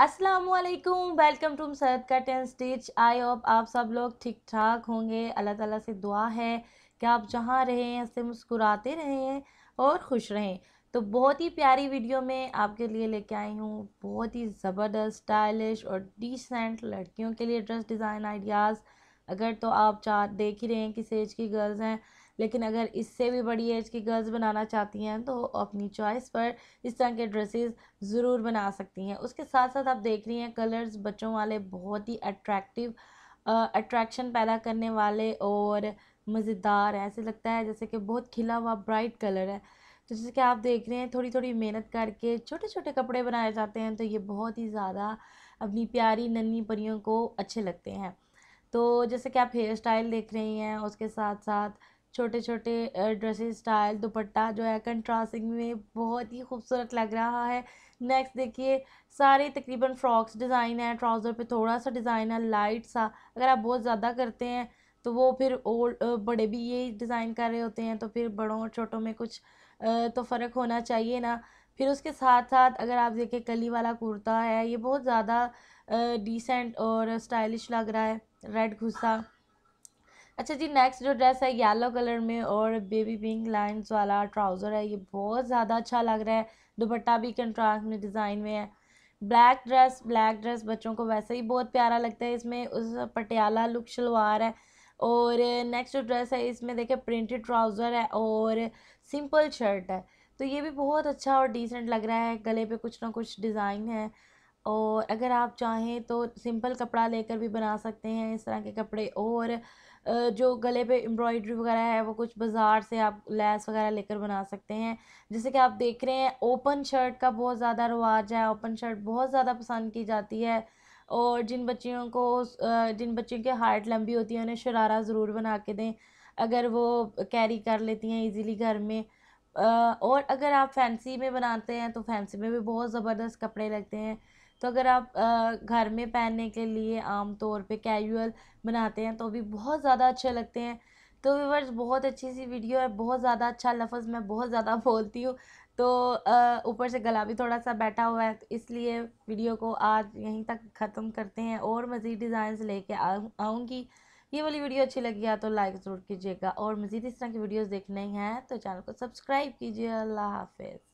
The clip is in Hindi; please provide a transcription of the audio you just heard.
असलम वेलकम टू सरद cut and stitch I hope आप सब लोग ठीक ठाक होंगे अल्लाह ताला से दुआ है कि आप जहाँ रहें हंसते मुस्कुराते रहें और खुश रहें तो बहुत ही प्यारी वीडियो में आपके लिए लेके आई हूँ बहुत ही ज़बरदस्त स्टाइलिश और डिसेंट लड़कियों के लिए ड्रेस डिज़ाइन आइडियाज़ अगर तो आप चाह देख ही रहे हैं किस एज की गर्ल्स हैं लेकिन अगर इससे भी बड़ी एज की गर्ल्स बनाना चाहती हैं तो अपनी चॉइस पर इस तरह के ड्रेसेस ज़रूर बना सकती हैं उसके साथ साथ आप देख रही हैं कलर्स बच्चों वाले बहुत ही अट्रैक्टिव अट्रैक्शन पैदा करने वाले और मज़ेदार ऐसे लगता है जैसे कि बहुत खिला हुआ ब्राइट कलर है तो जैसे कि आप देख रहे हैं थोड़ी थोड़ी मेहनत करके छोटे छोटे कपड़े बनाए जाते हैं तो ये बहुत ही ज़्यादा अपनी प्यारी नन्ही परियों को अच्छे लगते हैं तो जैसे कि आप हेयर स्टाइल देख रही हैं उसके साथ साथ छोटे छोटे ड्रेसिंग स्टाइल दुपट्टा जो है कंट्रास्टिंग में बहुत ही खूबसूरत लग रहा है नेक्स्ट देखिए सारे तकरीबन फ्रॉक्स डिज़ाइन है ट्राउज़र पे थोड़ा सा डिज़ाइन है लाइट सा अगर आप बहुत ज़्यादा करते हैं तो वो फिर ओल्ड बड़े भी ये डिज़ाइन कर रहे होते हैं तो फिर बड़ों और छोटों में कुछ तो फ़र्क होना चाहिए ना फिर उसके साथ साथ अगर आप देखें कली वाला कुर्ता है ये बहुत ज़्यादा डिसेंट और स्टाइलिश लग रहा है रेड घुस्सा अच्छा जी नेक्स्ट जो ड्रेस है येलो कलर में और बेबी पिंक लाइन्स वाला ट्राउज़र है ये बहुत ज़्यादा अच्छा लग रहा है दुपट्टा भी कंट्रास्ट में डिज़ाइन में है ब्लैक ड्रेस ब्लैक ड्रेस बच्चों को वैसे ही बहुत प्यारा लगता है इसमें उस पटियाला लुक शलवार है और नेक्स्ट जो ड्रेस है इसमें देखें प्रिंटेड ट्राउज़र है और सिंपल शर्ट है तो ये भी बहुत अच्छा और डिसेंट लग रहा है गले पे कुछ ना कुछ डिज़ाइन है और अगर आप चाहें तो सिंपल कपड़ा लेकर भी बना सकते हैं इस तरह के कपड़े और जो गले पे एम्ब्रॉयड्री वगैरह है वो कुछ बाज़ार से आप लैस वगैरह लेकर बना सकते हैं जैसे कि आप देख रहे हैं ओपन शर्ट का बहुत ज़्यादा रवाज है ओपन शर्ट बहुत ज़्यादा पसंद की जाती है और जिन बच्चियों को जिन बच्चियों की हाइट लंबी होती है उन्हें शरारा ज़रूर बना के दें अगर वो कैरी कर लेती हैं ईज़िली घर में और अगर आप फैंसी में बनाते हैं तो फैंसी में भी बहुत ज़बरदस्त कपड़े लगते हैं तो अगर आप घर में पहनने के लिए आमतौर पे कैजुअल बनाते हैं तो भी बहुत ज़्यादा अच्छे लगते हैं तो व्यूवर्स बहुत अच्छी सी वीडियो है बहुत ज़्यादा अच्छा लफ्ज़ मैं बहुत ज़्यादा बोलती हूँ तो ऊपर से गला भी थोड़ा सा बैठा हुआ है तो इसलिए वीडियो को आज यहीं तक ख़त्म करते हैं और मज़ीद डिज़ाइंस लेके आऊँगी ये वाली वीडियो अच्छी लगी है तो लाइक ज़रूर कीजिएगा और मज़ीद इस तरह की वीडियोस देखने हैं तो चैनल को सब्सक्राइब कीजिए अल्लाह हाफिज़